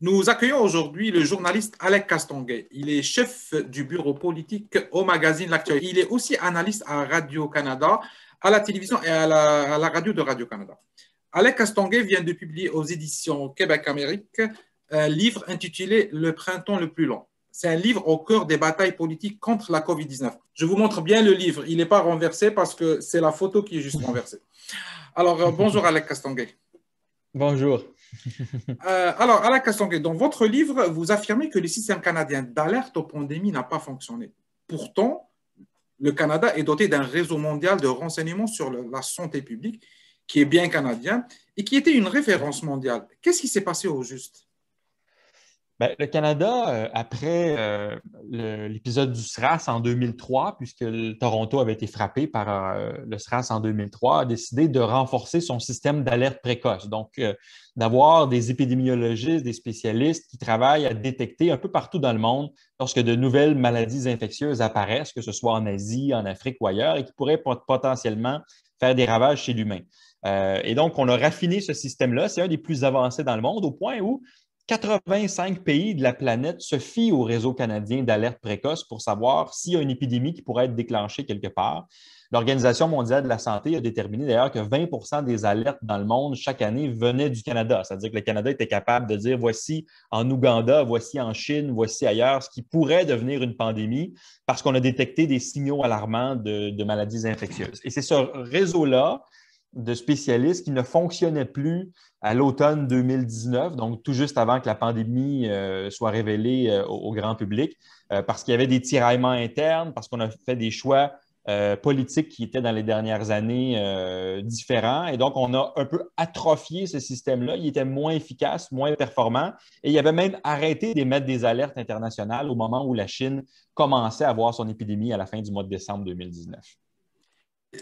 Nous accueillons aujourd'hui le journaliste Alec Castonguay. Il est chef du bureau politique au magazine L'Actuel. Il est aussi analyste à Radio-Canada, à la télévision et à la, radio de Radio-Canada. Alec Castonguay vient de publier aux éditions Québec-Amérique un livre intitulé Le printemps le plus long. C'est un livre au cœur des batailles politiques contre la COVID-19. Je vous montre bien le livre. Il n'est pas renversé parce que c'est la photo qui est juste renversée. Alors, euh, bonjour Alec Castonguay. Bonjour. Euh, alors, à la question, dans votre livre, vous affirmez que le système canadien d'alerte aux pandémies n'a pas fonctionné. Pourtant, le Canada est doté d'un réseau mondial de renseignements sur la santé publique qui est bien canadien et qui était une référence mondiale. Qu'est-ce qui s'est passé au juste ben, le Canada, euh, après euh, l'épisode du SRAS en 2003, puisque le Toronto avait été frappé par euh, le SRAS en 2003, a décidé de renforcer son système d'alerte précoce. Donc, d'avoir des épidémiologistes, des spécialistes qui travaillent à détecter un peu partout dans le monde lorsque de nouvelles maladies infectieuses apparaissent, que ce soit en Asie, en Afrique ou ailleurs, et qui pourraient potentiellement faire des ravages chez l'humain. et donc, on a raffiné ce système-là. C'est un des plus avancés dans le monde au point où 85 pays de la planète se fient au réseau canadien d'alerte précoce pour savoir s'il y a une épidémie qui pourrait être déclenchée quelque part. L'Organisation mondiale de la santé a déterminé d'ailleurs que 20 des alertes dans le monde chaque année venaient du Canada. C'est-à-dire que le Canada était capable de dire voici en Ouganda, voici en Chine, voici ailleurs ce qui pourrait devenir une pandémie parce qu'on a détecté des signaux alarmants de, de maladies infectieuses. Et c'est ce réseau-là de spécialistes qui ne fonctionnaient plus à l'automne 2019, donc tout juste avant que la pandémie euh, soit révélée euh, au, grand public, euh, parce qu'il y avait des tiraillements internes, parce qu'on a fait des choix politiques qui étaient dans les dernières années différents. Et donc, on a un peu atrophié ce système-là. Il était moins efficace, moins performant. Et il y avait même arrêté d'émettre des alertes internationales au moment où la Chine commençait à avoir son épidémie à la fin du mois de décembre 2019.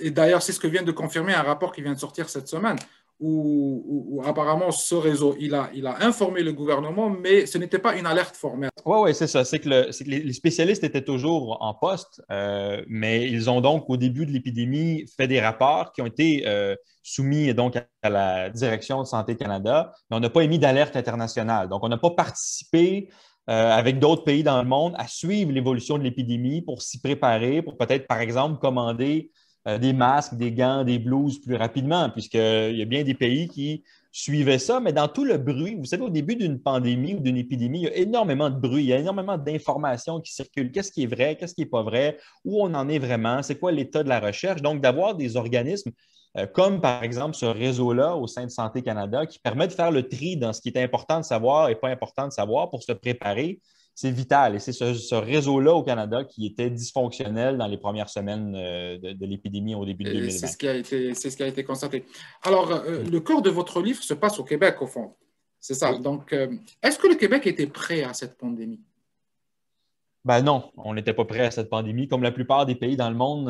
Et d'ailleurs, c'est ce que vient de confirmer un rapport qui vient de sortir cette semaine, où, apparemment ce réseau, il a, il a informé le gouvernement, mais ce n'était pas une alerte formelle. Oui, oui, c'est ça. C'est que, les spécialistes étaient toujours en poste, euh, mais ils ont donc, au début de l'épidémie, fait des rapports qui ont été euh, soumis donc à la Direction de Santé Canada, mais on n'a pas émis d'alerte internationale. Donc, on n'a pas participé euh, avec d'autres pays dans le monde à suivre l'évolution de l'épidémie pour s'y préparer, pour peut-être, par exemple, commander euh, des masques, des gants, des blouses plus rapidement, puisqu'il euh, y a bien des pays qui suivaient ça, mais dans tout le bruit, vous savez, au début d'une pandémie ou d'une épidémie, il y a énormément de bruit, il y a énormément d'informations qui circulent. Qu'est-ce qui est vrai, qu'est-ce qui n'est pas vrai, où on en est vraiment, c'est quoi l'état de la recherche. Donc, d'avoir des organismes euh, comme par exemple ce réseau-là au sein de Santé Canada, qui permet de faire le tri dans ce qui est important de savoir et pas important de savoir pour se préparer c'est vital. Et c'est ce, réseau-là au Canada qui était dysfonctionnel dans les premières semaines euh, de, l'épidémie au début de 2020. C'est ce, qui a été, c'est ce qui a été constaté. Alors, euh, mm. le corps de votre livre se passe au Québec, au fond. C'est ça. Donc, euh, est-ce que le Québec était prêt à cette pandémie? Ben non, on n'était pas prêt à cette pandémie. Comme la plupart des pays dans le monde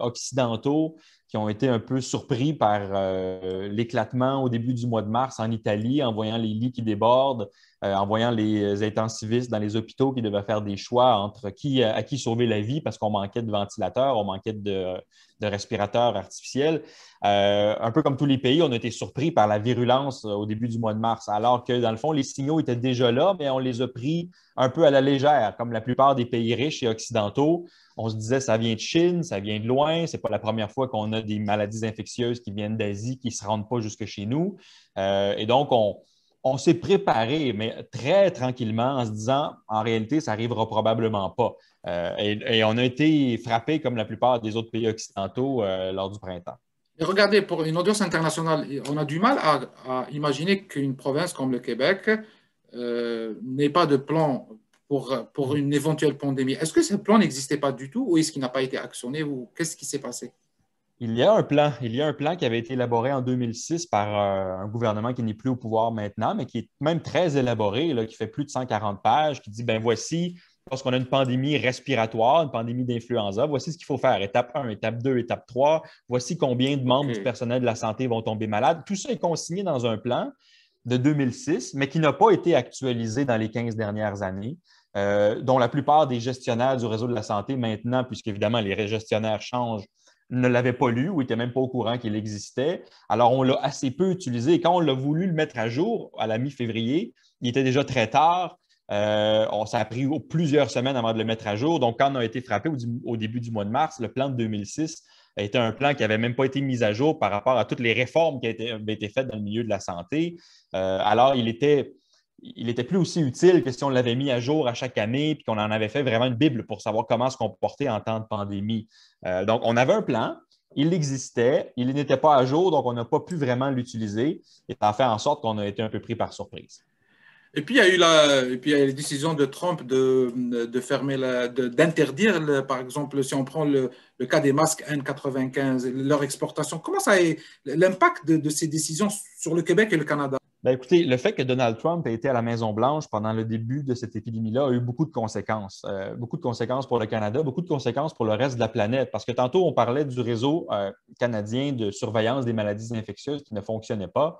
occidentaux, qui ont été un peu surpris par euh, l'éclatement au début du mois de mars en Italie, en voyant les lits qui débordent, euh, en voyant les euh, intensivistes dans les hôpitaux qui devaient faire des choix entre qui, à qui sauver la vie parce qu'on manquait de ventilateurs, on manquait de, respirateurs artificiels. un peu comme tous les pays, on a été surpris par la virulence au début du mois de mars, alors que dans le fond, les signaux étaient déjà là, mais on les a pris un peu à la légère, comme la plupart des pays riches et occidentaux on se disait ça vient de Chine, ça vient de loin, c'est pas la première fois qu'on a des maladies infectieuses qui viennent d'Asie, qui ne se rendent pas jusque chez nous. Euh, et donc, on, s'est préparé, mais très tranquillement, en se disant, en réalité, ça n'arrivera probablement pas. Euh, et, on a été frappé, comme la plupart des autres pays occidentaux, euh, lors du printemps. et regardez, pour une audience internationale, on a du mal à, imaginer qu'une province comme le Québec n'ait pas de plan pour, euh, mm. une éventuelle pandémie. Est-ce que ce plan n'existait pas du tout ou est-ce qu'il n'a pas été actionné ou qu'est-ce qui s'est passé? Il y a un plan. Il y a un plan qui avait été élaboré en 2006 par euh, un gouvernement qui n'est plus au pouvoir maintenant, mais qui est même très élaboré, qui fait plus de 140 pages, qui dit ben voici, lorsqu'on a une pandémie respiratoire, une pandémie d'influenza, voici ce qu'il faut faire. Étape 1, étape 2, étape 3. Voici combien de membres du personnel de la santé vont tomber malades. Tout ça est consigné dans un plan de 2006, mais qui n'a pas été actualisé dans les 15 dernières années. Euh, dont la plupart des gestionnaires du réseau de la santé maintenant, puisqu'évidemment les gestionnaires changent, ne l'avaient pas lu ou n'étaient même pas au courant qu'il existait. Alors, on l'a assez peu utilisé. Quand on l'a voulu le mettre à jour à la mi-février, il était déjà très tard. Euh, on, ça a pris plusieurs semaines avant de le mettre à jour. Donc, quand on a été frappé au, début du mois de mars, le plan de 2006 était un plan qui n'avait même pas été mis à jour par rapport à toutes les réformes qui avaient été, faites dans le milieu de la santé. Euh, alors, il était il n'était plus aussi utile que si on l'avait mis à jour à chaque année, puis qu'on en avait fait vraiment une Bible pour savoir comment se comporter en temps de pandémie. Euh, donc, on avait un plan, il existait, il n'était pas à jour, donc on n'a pas pu vraiment l'utiliser, et ça a fait en sorte qu'on a été un peu pris par surprise. Et puis, il y a eu la, décision de Trump de, fermer, d'interdire, par exemple, si on prend le, cas des masques N95, leur exportation. Comment ça est l'impact de ces décisions sur le Québec et le Canada? Ben, écoutez, le fait que Donald Trump ait été à la Maison-Blanche pendant le début de cette épidémie-là a eu beaucoup de conséquences. Euh, beaucoup de conséquences pour le Canada, beaucoup de conséquences pour le reste de la planète. Parce que tantôt, on parlait du réseau euh, canadien de surveillance des maladies infectieuses qui ne fonctionnait pas.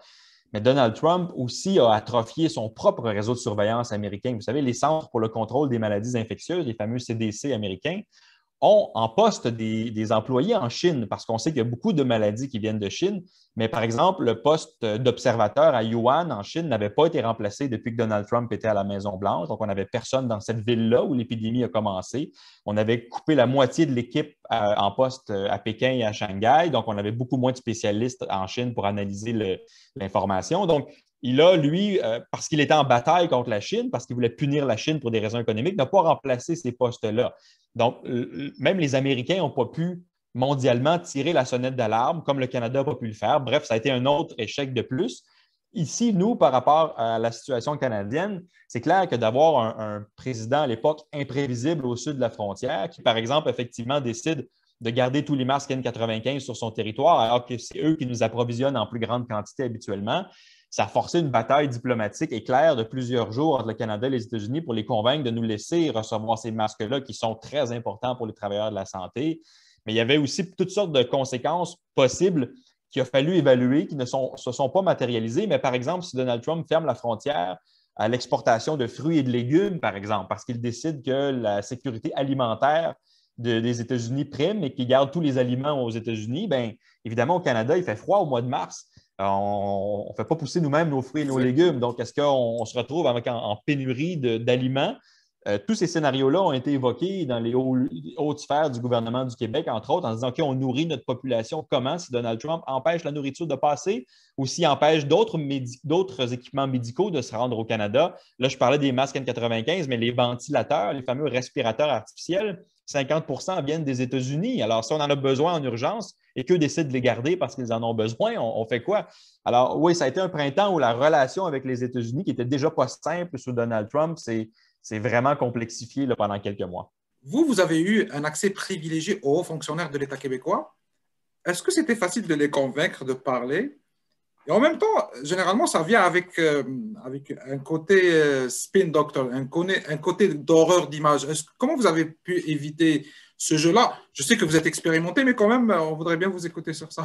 Mais Donald Trump aussi a atrophié son propre réseau de surveillance américain. Vous savez, les Centres pour le contrôle des maladies infectieuses, les fameux CDC américains, ont en poste des, employés en Chine, parce qu'on sait qu'il y a beaucoup de maladies qui viennent de Chine, mais par exemple, le poste d'observateur à Yuan en Chine n'avait pas été remplacé depuis que Donald Trump était à la Maison-Blanche, donc on n'avait personne dans cette ville-là où l'épidémie a commencé. On avait coupé la moitié de l'équipe euh, en poste euh, à Pékin et à Shanghai, donc on avait beaucoup moins de spécialistes en Chine pour analyser l'information. Donc, il a, lui, euh, parce qu'il était en bataille contre la Chine, parce qu'il voulait punir la Chine pour des raisons économiques, n'a pas remplacé ces postes-là. Donc, même les Américains n'ont pas pu mondialement tirer la sonnette d'alarme comme le Canada n'a pas pu le faire. Bref, ça a été un autre échec de plus. Ici, nous, par rapport à la situation canadienne, c'est clair que d'avoir un, un, président à l'époque imprévisible au sud de la frontière, qui, par exemple, effectivement, décide de garder tous les masques N95 sur son territoire, alors que c'est eux qui nous approvisionnent en plus grande quantité habituellement, ça a forcé une bataille diplomatique éclair de plusieurs jours entre le Canada et les États-Unis pour les convaincre de nous laisser recevoir ces masques-là qui sont très importants pour les travailleurs de la santé. Mais il y avait aussi toutes sortes de conséquences possibles qu'il a fallu évaluer, qui ne se sont pas matérialisées. Mais par exemple, si Donald Trump ferme la frontière à l'exportation de fruits et de légumes, par exemple, parce qu'il décide que la sécurité alimentaire des États-Unis prime et qu'il garde tous les aliments aux États-Unis, bien évidemment, au Canada, il fait froid au mois de mars on ne fait pas pousser nous-mêmes nos fruits et nos légumes. Donc, est-ce qu'on se retrouve en, pénurie d'aliments? Euh, tous ces scénarios-là ont été évoqués dans les hautes sphères du gouvernement du Québec, entre autres, en disant qu'on on nourrit notre population. Comment si Donald Trump empêche la nourriture de passer ou s'il empêche d'autres, d'autres équipements médicaux de se rendre au Canada? Là, je parlais des masques N95, mais les ventilateurs, les fameux respirateurs artificiels, 50 viennent des États-Unis. Alors, si on en a besoin en urgence et qu'eux décident de les garder parce qu'ils en ont besoin, on, fait quoi? Alors, oui, ça a été un printemps où la relation avec les États-Unis, qui était déjà pas simple sous Donald Trump, c'est vraiment complexifié pendant quelques mois. Vous, vous avez eu un accès privilégié aux hauts fonctionnaires de l'État québécois. Est-ce que c'était facile de les convaincre de parler et en même temps, généralement, ça vient avec, euh, avec un côté euh, spin doctor, un, un côté d'horreur d'image. Comment vous avez pu éviter ce jeu-là Je sais que vous êtes expérimenté, mais quand même, euh, on voudrait bien vous écouter sur ça.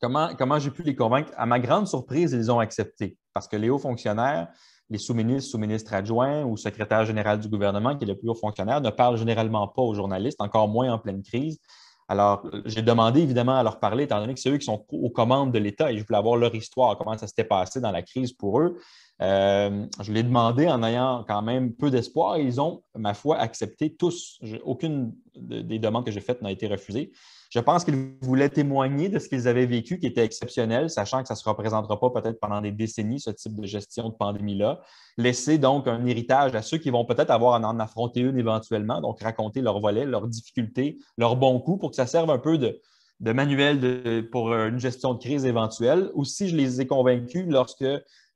Comment, comment j'ai pu les convaincre À ma grande surprise, ils ont accepté. Parce que les hauts fonctionnaires, les sous-ministres, sous-ministres adjoints ou secrétaire général du gouvernement, qui est le plus haut fonctionnaire, ne parlent généralement pas aux journalistes, encore moins en pleine crise. Alors, euh, j'ai demandé évidemment à leur parler, étant donné que c'est eux qui sont aux commandes de l'État et je voulais avoir leur histoire, comment ça s'était passé dans la crise pour eux. Euh, je l'ai demandé en ayant quand même peu d'espoir. Ils ont, ma foi, accepté tous. Aucune des demandes que j'ai faites n'a été refusée. Je pense qu'ils voulaient témoigner de ce qu'ils avaient vécu, qui était exceptionnel, sachant que ça ne se représentera pas peut-être pendant des décennies, ce type de gestion de pandémie-là. Laisser donc un héritage à ceux qui vont peut-être avoir à en affronter une éventuellement, donc raconter leur volets, leurs difficultés, leurs bons coups pour que ça serve un peu de, manuel pour une gestion de crise éventuelle. Aussi, je les ai convaincus lorsque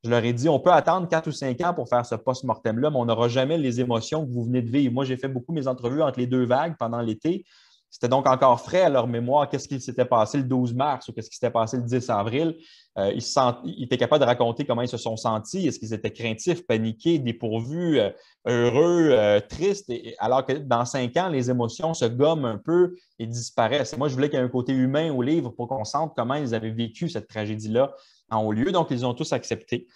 je leur ai dit, on peut attendre quatre ou cinq ans pour faire ce post-mortem-là, mais on n'aura jamais les émotions que vous venez de vivre. Moi, j'ai fait beaucoup mes entrevues entre les deux vagues pendant l'été. C'était donc encore frais à leur mémoire qu'est-ce qui s'était passé le 12 mars ou qu'est-ce qui s'était passé le 10 avril. Euh, ils, étaient capables de raconter comment ils se sont sentis, est-ce qu'ils étaient craintifs, paniqués, dépourvus, euh, heureux, euh, tristes, alors que dans cinq ans, les émotions se gomment un peu et disparaissent. moi, je voulais qu'il y ait un côté humain au livre pour qu'on sente comment ils avaient vécu cette tragédie-là en haut lieu. Donc, ils ont tous accepté.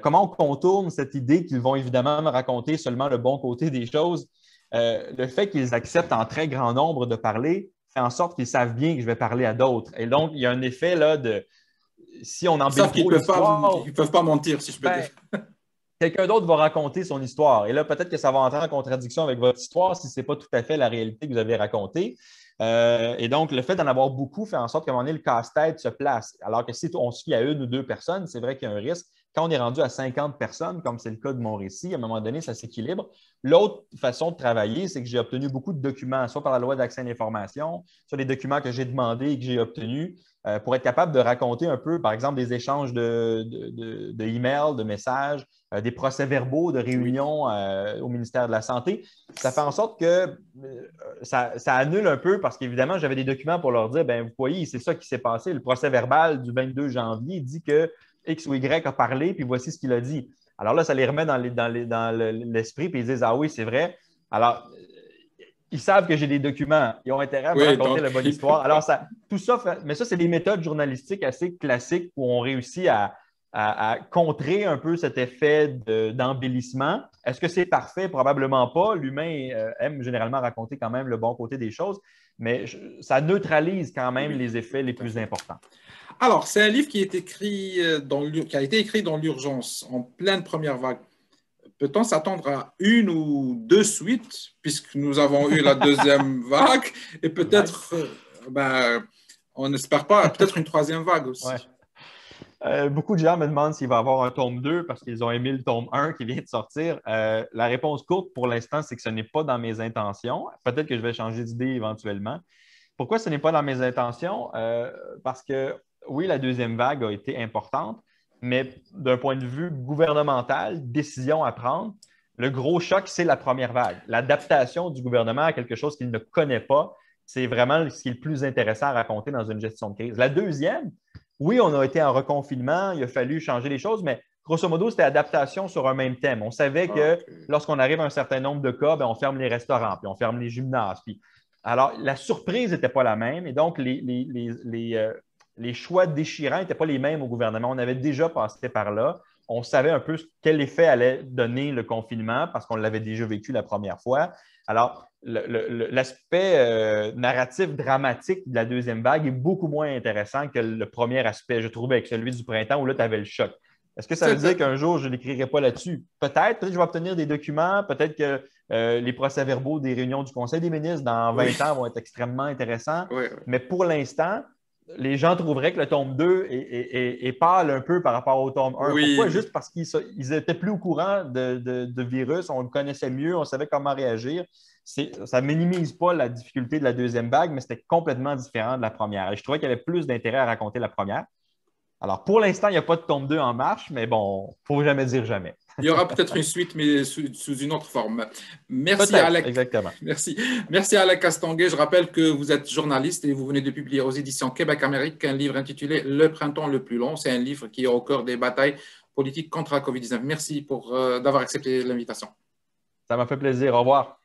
comment on contourne cette idée qu'ils vont évidemment me raconter seulement le bon côté des choses? Euh, le fait qu'ils acceptent en très grand nombre de parler fait en sorte qu'ils savent bien que je vais parler à d'autres. Et donc, il y a un effet là de si on en Ils ne peuvent, pas, peuvent pas mentir, si je peux ben, quelqu'un d'autre va raconter son histoire. Et là, peut-être que ça va entrer en contradiction avec votre histoire si ce n'est pas tout à fait la réalité que vous avez racontée. Euh, et donc, le fait d'en avoir beaucoup fait en sorte qu'à un moment donné, le casse-tête se place. Alors que si on se fie à une ou deux personnes, c'est vrai qu'il y a un risque quand on est rendu à 50 personnes, comme c'est le cas de mon récit, à un moment donné, ça s'équilibre. L'autre façon de travailler, c'est que j'ai obtenu beaucoup de documents, soit par la loi d'accès à l'information, soit des documents que j'ai demandés et que j'ai obtenus, euh, pour être capable de raconter un peu, par exemple, des échanges de, de, de, de messages, euh, des procès-verbaux de réunions euh, au ministère de la Santé. Ça fait en sorte que ça, annule un peu parce qu'évidemment, j'avais des documents pour leur dire, ben vous voyez, c'est ça qui s'est passé. Le procès-verbal du 22 janvier dit que X ou Y a parlé, puis voici ce qu'il a dit. Alors là, ça les remet dans, l'esprit, puis ils disent Ah oui, c'est vrai. Alors, ils savent que j'ai des documents. Ils ont intérêt à me raconter la bonne histoire. Alors, tout ça, mais ça, c'est des méthodes journalistiques assez classiques où on réussit à, contrer un peu cet effet d'embellissement. Est-ce que c'est parfait? Probablement pas. L'humain euh, aime généralement raconter quand même le bon côté des choses, mais ça neutralise quand même les effets les plus importants. Alors, c'est un livre euh, qui, a été écrit dans l'urgence, en pleine première vague. Peut-on s'attendre à une ou deux suites, puisque nous avons eu la deuxième vague, et peut-être, euh, ben, on n'espère pas, peut-être une troisième vague aussi. Euh, beaucoup de gens me demandent s'il va avoir un tome 2 parce qu'ils ont aimé le tome 1 qui vient de sortir. la réponse courte pour l'instant, c'est que ce n'est pas dans mes intentions. Peut-être que je vais changer d'idée éventuellement. Pourquoi ce n'est pas dans mes intentions? parce que oui, la deuxième vague a été importante, mais d'un point de vue gouvernemental, décision à prendre, le gros choc, c'est la première vague. L'adaptation du gouvernement à quelque chose qu'il ne connaît pas, c'est vraiment ce qui est le plus intéressant à raconter dans une gestion de crise. La deuxième, oui, on a été en reconfinement, il a fallu changer les choses, mais grosso modo, c'était adaptation sur un même thème. On savait que ah, lorsqu'on arrive à un certain nombre de cas, ben, on ferme les restaurants, puis on ferme les gymnases. Alors, la surprise n'était pas la même, et donc les, euh, les choix déchirants n'étaient pas les mêmes au gouvernement. On avait déjà passé par là. On savait un peu quel effet allait donner le confinement parce qu'on l'avait déjà vécu la première fois. Alors, l'aspect euh, narratif dramatique de la deuxième vague est beaucoup moins intéressant que le premier aspect, je trouvais, avec celui du printemps où là, tu avais le choc. Est-ce que ça veut dire qu'un jour, je n'écrirai pas là-dessus? Peut-être. Peut-être je vais obtenir des documents. Peut-être que euh, les procès-verbaux des réunions du Conseil des ministres dans 20 ans vont être extrêmement intéressants. Mais pour l'instant, les gens trouveraient que le tome 2 est, pâle un peu par rapport au tome 1. Pourquoi? Juste parce qu'ils étaient plus au courant de, virus, on le connaissait mieux, on savait comment réagir. Ça ne minimise pas la difficulté de la deuxième bague, mais c'était complètement différent de la première. Et je trouvais qu'il y avait plus d'intérêt à raconter la première. Alors, pour l'instant, il n'y a pas de tome 2 en marche, mais bon, il ne faut jamais dire jamais. Il y aura peut-être une suite, mais sous, une autre forme. Merci à, Exactement. Merci. Merci à la Je rappelle que vous êtes journaliste et vous venez de publier aux éditions Québec-Amérique un livre intitulé Le printemps le plus long. C'est un livre qui est au cœur des batailles politiques contre la COVID-19. Merci pour euh, d'avoir accepté l'invitation. Ça m'a fait plaisir. Au revoir.